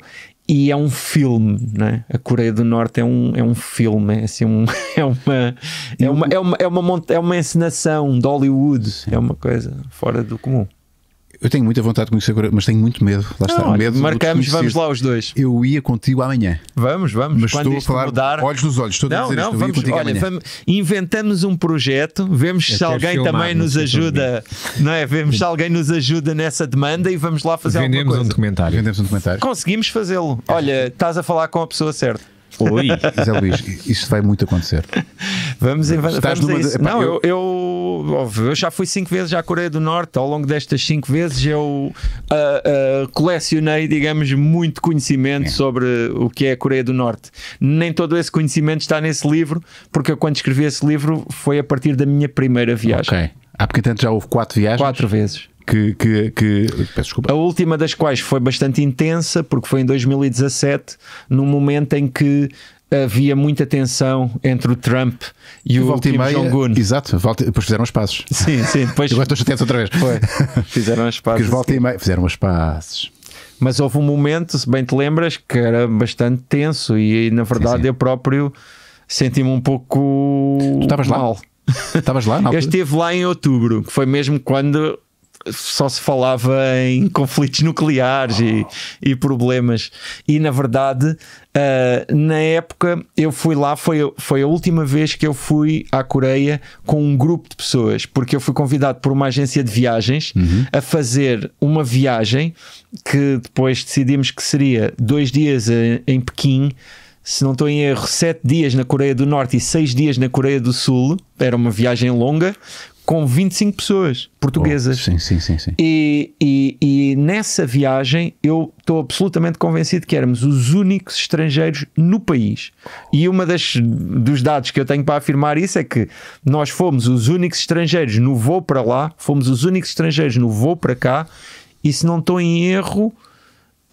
[SPEAKER 2] e é um filme, né? A Coreia do Norte é um, é um filme, é, assim, um, é, uma, é, uma, é, uma, é, uma, é, uma, é uma encenação de Hollywood, é uma coisa fora do comum. Eu tenho muita vontade de conhecer, mas tenho muito medo. Lá está, não, ah, medo marcamos, vamos lá os
[SPEAKER 1] dois. Eu ia contigo amanhã. Vamos, vamos. Mas Quando estou a falar mudar... olhos
[SPEAKER 2] nos olhos. Estou não, a dizer não, isto. Vamos, olha, vamos, inventamos um projeto, vemos se alguém filmar, também nos ajuda, não é? Vemos se alguém nos ajuda nessa demanda e vamos lá fazer Vendemos alguma coisa. Um documentário. Vendemos um documentário. Conseguimos fazê-lo. Olha, estás a falar com a pessoa certa. Oi. Zé
[SPEAKER 1] Luís, isso vai muito acontecer.
[SPEAKER 2] Vamos em Estás Não, eu, eu, eu, já fui cinco vezes à Coreia do Norte. Ao longo destas cinco vezes eu uh, uh, colecionei, digamos, muito conhecimento é. sobre o que é a Coreia do Norte. Nem todo esse conhecimento está nesse livro, porque eu, quando escrevi esse livro foi a partir da minha primeira viagem. Ok.
[SPEAKER 1] Há ah, porque tanto já houve quatro viagens? Quatro vezes. Que, que, que,
[SPEAKER 2] A última das quais foi bastante intensa, porque foi em 2017, num momento em que havia muita tensão entre o Trump e, o Kim Jong-un.
[SPEAKER 1] Exato, volta, depois fizeram os passos. Sim, sim. Depois... Agora estou
[SPEAKER 2] chateado outra vez. Foi.
[SPEAKER 1] Fizeram os passos. meia, fizeram os passos.
[SPEAKER 2] Mas houve um momento, se bem te lembras, que era bastante tenso e na verdade sim, sim. eu próprio senti-me um pouco tu estavas mal. Lá? Estavas lá? eu estive lá em outubro, que foi mesmo quando só se falava em conflitos nucleares oh. e, e, problemas. E na verdade, Uh, na época eu fui lá, foi, foi a última vez que eu fui à Coreia com um grupo de pessoas, porque eu fui convidado por uma agência de viagens uhum. a fazer uma viagem que depois decidimos que seria dois dias em Pequim, se não estou em erro, sete dias na Coreia do Norte e seis dias na Coreia do Sul. Era uma viagem longa, com 25 pessoas portuguesas. Oh, sim, sim, sim. sim. E, e, e nessa viagem eu estou absolutamente convencido que éramos os únicos estrangeiros no país. E uma das dos dados que eu tenho para afirmar isso é que nós fomos os únicos estrangeiros no voo para lá, fomos os únicos estrangeiros no voo para cá. E se não estou em erro,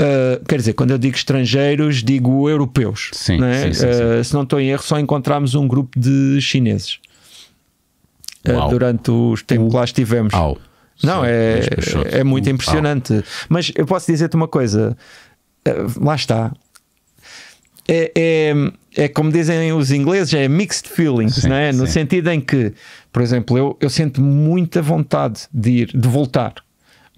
[SPEAKER 2] Uh, quer dizer, quando eu digo estrangeiros, digo europeus. Sim, não é? sim, sim, uh, se não estou em erro, só encontramos um grupo de chineses. Eh, Uau. durante os tempos que lá estivemos. Não, é, é, é, é muito impressionante. Mas eu posso dizer-te uma coisa: eh, lá está. É, é, é, como dizem os ingleses, é mixed feelings, sim, é no sentido em que, por exemplo, eu, eu sinto muita vontade de ir, de voltar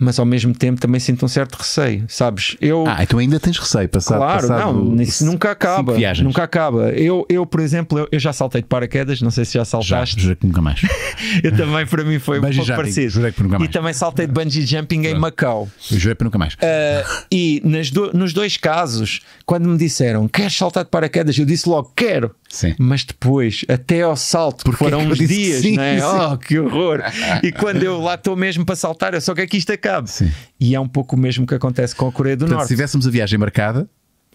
[SPEAKER 2] mas ao mesmo tempo também sinto um certo receio, sabes? Eu, ah, então ainda tens receio, passar Claro, passado não, isso nunca acaba. Nunca acaba. Eu, eu por exemplo, eu, eu, já saltei de paraquedas, não sei se já saltaste.
[SPEAKER 1] Já, que nunca mais.
[SPEAKER 2] eu também, para mim, foi um pouco parecido. Jurei que nunca mais. E também saltei de bungee jumping em Macau.
[SPEAKER 1] Eu jurei que nunca mais.
[SPEAKER 2] Uh, e nas do, nos dois casos, quando me disseram, queres saltar de paraquedas? Eu disse logo, quero. Sim. Mas depois, até ao salto, porque foram uns dias, sim, né? Sim. Oh, que horror! e quando eu lá estou mesmo para saltar, eu só quero que isto acabe mercado. Sim. E é um pouco o mesmo que acontece com a Coreia do Portanto, Norte. Se tivéssemos a viagem marcada,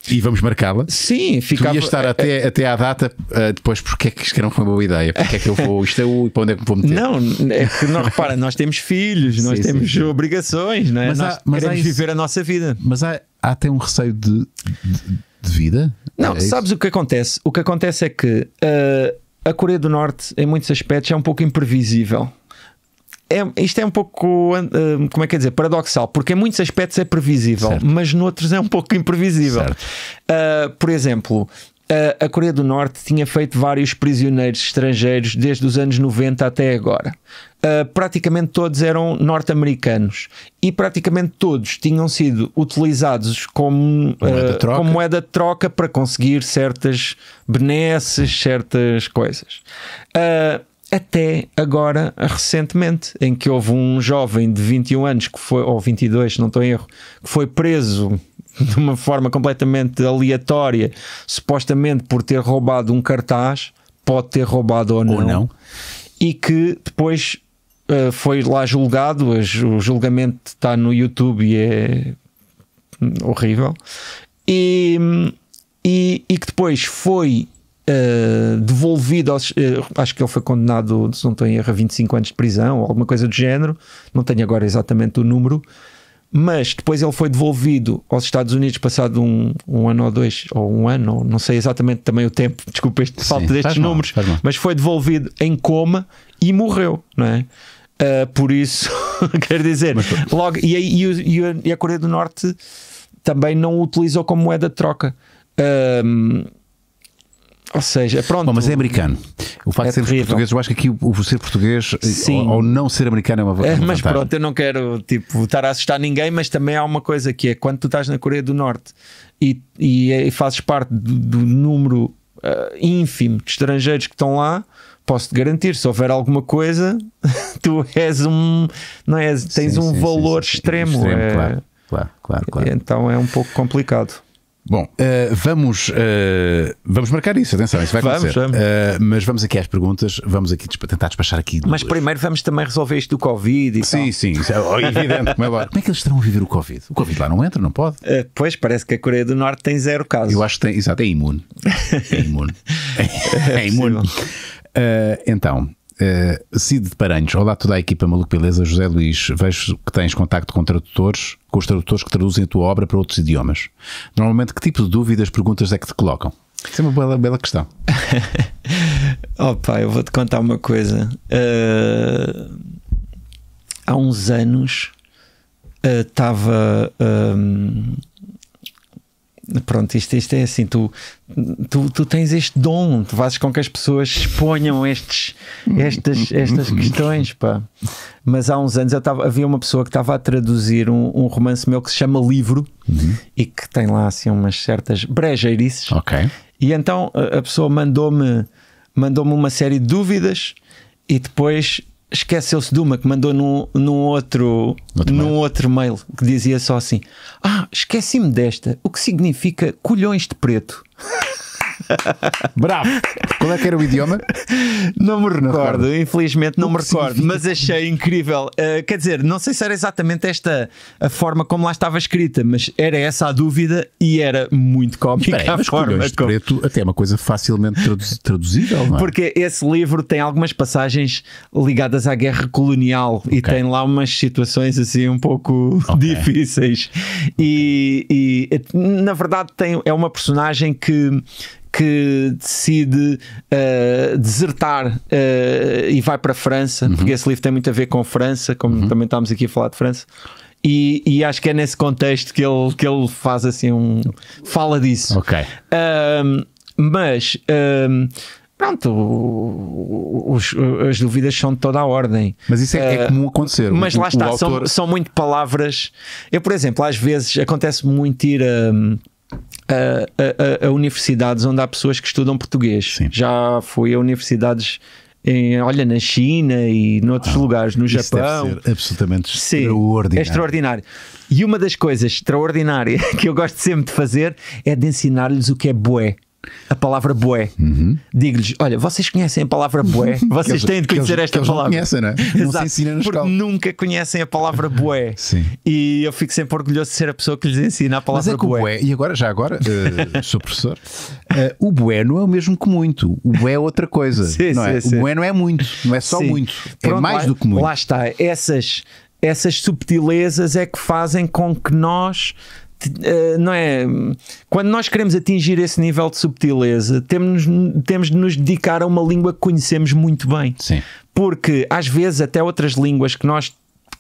[SPEAKER 1] e vamos marcá-la? Sim, ficava. Tu ias estar é, até, é-
[SPEAKER 2] até à data,
[SPEAKER 1] uh, depois, porque é que isto não foi uma
[SPEAKER 2] boa ideia? Porque é que eu vou, isto é o, para onde é que vou meter? Não, é que não repara, nós temos filhos, nós sim, temos sim, obrigações, não é? Mas nós há, mas queremos viver a nossa vida. Mas há, há até um receio de,
[SPEAKER 1] de, de vida?
[SPEAKER 2] Não, é sabes o que acontece? O que acontece é que uh, a Coreia do Norte, em muitos aspectos, é um pouco imprevisível é, isto é um pouco, hum, como é que é dizer, paradoxal, porque em muitos aspectos é previsível, certo. mas noutros é um pouco imprevisível. Uh, por exemplo, a, a Coreia do Norte tinha feito vários prisioneiros estrangeiros desde os anos 90 até agora. Uh, praticamente todos eram norte-americanos e praticamente todos tinham sido utilizados como moeda, ah, como moeda de troca para conseguir certas benesses, certas coisas. Uh, até agora, recentemente, em que houve um jovem de 21 anos, que foi, ou 22, não estou em erro, que foi preso de uma forma completamente aleatória, supostamente por ter roubado um cartaz, pode ter roubado ou não, ou não. e que depois uh, foi lá julgado. O julgamento está no YouTube e é horrível. E, e, e que depois foi Uh, devolvido aos, uh, acho que ele foi condenado, se não estou em erro, a 25 anos de prisão ou alguma coisa do género, não tenho agora exatamente o número, mas depois ele foi devolvido aos Estados Unidos passado um, um ano ou dois, ou um ano, não sei exatamente também o tempo, desculpa este falta destes mal, números, mas foi devolvido em coma e morreu, não é? Uh, por isso, quero dizer, mas, logo, e, e, e, a Coreia do Norte também não o utilizou como moeda de troca. Um, ehm, ou seja, é pronto. Bom, mas é americano.
[SPEAKER 1] O facto é de ser português, eu acho que aqui o, o ser português eh, ou, ou, não ser americano é uma é, vantagem. É, mas pronto,
[SPEAKER 2] eu não quero tipo, estar a assustar ninguém, mas também há uma coisa que é quando tu estás na Coreia do Norte e, e, eh, e fazes parte do, do número uh, ínfimo de estrangeiros que estão lá, posso-te garantir, se houver alguma coisa, tu és um. Não és, tens sim, um sim, valor sim, extremo. extremo é... claro, claro, claro, claro. Então é um pouco complicado.
[SPEAKER 1] Bom, uh, vamos, uh, vamos marcar isso, atenção, isso vai acontecer. Vamos, vamos. Uh, eh, mas vamos aqui às perguntas, vamos aqui despa tentar despachar aqui. Mas
[SPEAKER 2] primeiro vamos também resolver isto do Covid e sim, tal. Sim, sim, é evidente. como, é como é que eles estarão a viver o Covid?
[SPEAKER 1] O Covid lá não entra, não pode? pois, parece que a
[SPEAKER 2] Coreia do Norte
[SPEAKER 1] tem zero casos. Eu acho que tem, exato, é imune. É imune. é, imune. então, eh, Cid de Paranhos, olá toda a equipa Maluco Beleza, José Luís, vejo que tens contacto com tradutores, com os tradutores que traduzem a tua obra para outros idiomas. Normalmente, que tipo de dúvidas, perguntas é que te colocam?
[SPEAKER 2] Isso é uma bela, bela questão. Opa, pai, eu vou-te contar uma coisa. Uh, há uns anos estava eh, uh, ehm, pronto, isto, isto é assim, tu, tu, tu tens este dom, tu fazes com que as pessoas exponham estes, estas, estas questões, pá. Mas há uns anos eu tava, havia uma pessoa que estava a traduzir um, um, romance meu que se chama Livro uhum. e que tem lá assim umas certas brejeirices. Ok. E então a pessoa mandou-me mandou-me uma série de dúvidas e depois esqueceu-se de uma que mandou num, num outro, outro num mail. outro mail que dizia só assim: Ah, esqueci-me desta, o que significa colhões de preto. Bravo! Qual é que era o idioma? Não me recordo, recordo. infelizmente não, me recordo, mas achei incrível. Uh, quer dizer, não sei se era exatamente esta a forma como lá estava escrita, mas era essa a dúvida e era muito cómica. Espera, a forma como...
[SPEAKER 1] preto até é uma coisa facilmente traduz, traduzível, não é?
[SPEAKER 2] Porque esse livro tem algumas passagens ligadas à guerra colonial okay. e tem lá umas situações assim um pouco okay. difíceis. E, e na verdade tem, é uma personagem que que decide uh, desertar uh, e vai para a França, uhum. porque esse livro tem muito a ver com França, como uhum. também estamos aqui a falar de França. E, e, acho que é nesse contexto que ele, que ele faz assim um. fala disso. Ok. Um, mas. Um, Pronto, os, as dúvidas são de toda a ordem. Mas isso é, uh, é ah, comum acontecer. Mas o, lá está, autor... são, são muito palavras. Eu, por exemplo, às vezes acontece muito ir a a, a, a, universidades onde há pessoas que estudam português. Sim. Já fui a universidades. Em, olha, na China e noutros ah, lugares, no Japão. Deve
[SPEAKER 1] ser absolutamente
[SPEAKER 2] Sim, extraordinário. extraordinário. E uma das coisas extraordinárias que eu gosto sempre de fazer é de ensinar-lhes o que é boé a palavra boé. Uhum. Digo-lhes: olha, vocês conhecem a palavra boé, vocês têm de conhecer esta palavra. Não conhecem, é? se porque nunca conhecem a palavra boé. E eu fico sempre orgulhoso de ser a pessoa que lhes ensina a palavra Mas é bué. bué. E agora, já agora,
[SPEAKER 1] uh, sou professor, uh, o boé não é o mesmo que muito. O boé é outra coisa. sim, não é? Sim, o boé não
[SPEAKER 2] é muito, não é só sim. muito. É Pronto, é mais lá, do que muito. Lá está, essas essas subtilezas é que fazem com que nós eh, não é? Quando nós queremos atingir esse nível de subtileza, temos, temos de nos dedicar a uma língua que conhecemos muito bem. Sim. Porque às vezes, até outras línguas que nós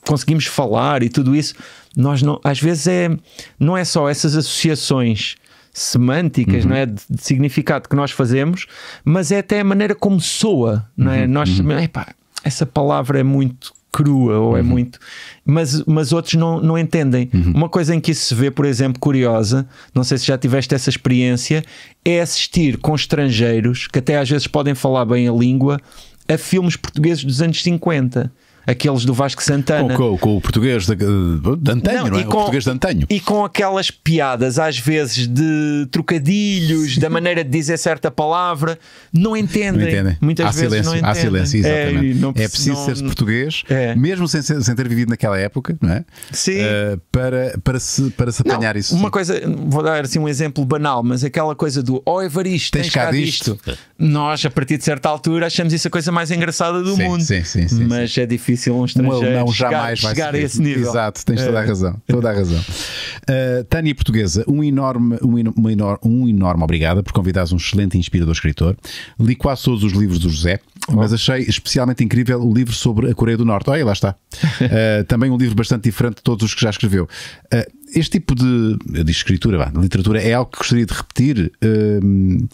[SPEAKER 2] conseguimos falar e tudo isso, nós não, às vezes é, não é só essas associações semânticas, uhum. não é? De, de, significado que nós fazemos, mas é até a maneira como soa, não é? Uhum. Nós, uhum. epá, essa palavra é muito crua ou é uhum. é muito. Mas, mas outros não, não entendem. Uhum. Uma coisa em que isso se vê, por exemplo, curiosa, não sei se já tiveste essa experiência, é assistir com estrangeiros que até às vezes podem falar bem a língua a filmes portugueses dos anos 50 aqueles do Vasco Santana. com, com o português de, de antanho, não, não é? Com, o português de antanho. E com aquelas piadas, às vezes, de trocadilhos, da maneira de dizer certa palavra, não entendem. Não entendem. Muitas há vezes silêncio, não entendem. Há silêncio, é, exatamente. É, não, é preciso ser
[SPEAKER 1] português, é. mesmo sem, sem, ter vivido naquela época, não é?
[SPEAKER 2] Sim. Uh, para, para, se, para se apanhar não, isso. Uma coisa, vou dar assim um exemplo banal, mas aquela coisa do oh, Evaristo, tens, tens cá, disto. disto. Nós, a partir de certa altura, achamos isso a coisa mais engraçada do sim, mundo. Sim, sim, sim. Mas sim. é difícil difícil um estrangeiro não, não chegar, jamais vai chegar a esse nível. Exato, tens toda a é. razão.
[SPEAKER 1] Toda a razão. Uh, Tânia Portuguesa, um enorme, um, enorme, um enorme obrigada por convidares um excelente e inspirador escritor. Li quase todos os livros do José, oh. mas achei especialmente incrível o livro sobre a Coreia do Norte. Olha, lá está. Uh, também um livro bastante diferente de todos os que já escreveu. Uh, este tipo de, de escritura, de literatura, é algo que gostaria de repetir. Uh,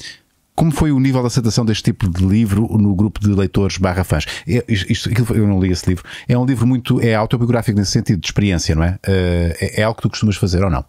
[SPEAKER 1] como foi o nível de aceitação deste tipo de livro no grupo de leitores barra fãs? É, isto, eu não li esse livro. É um livro muito é autobiográfico nesse sentido de experiência, não é? Eh, é? É algo que tu costumas fazer ou não?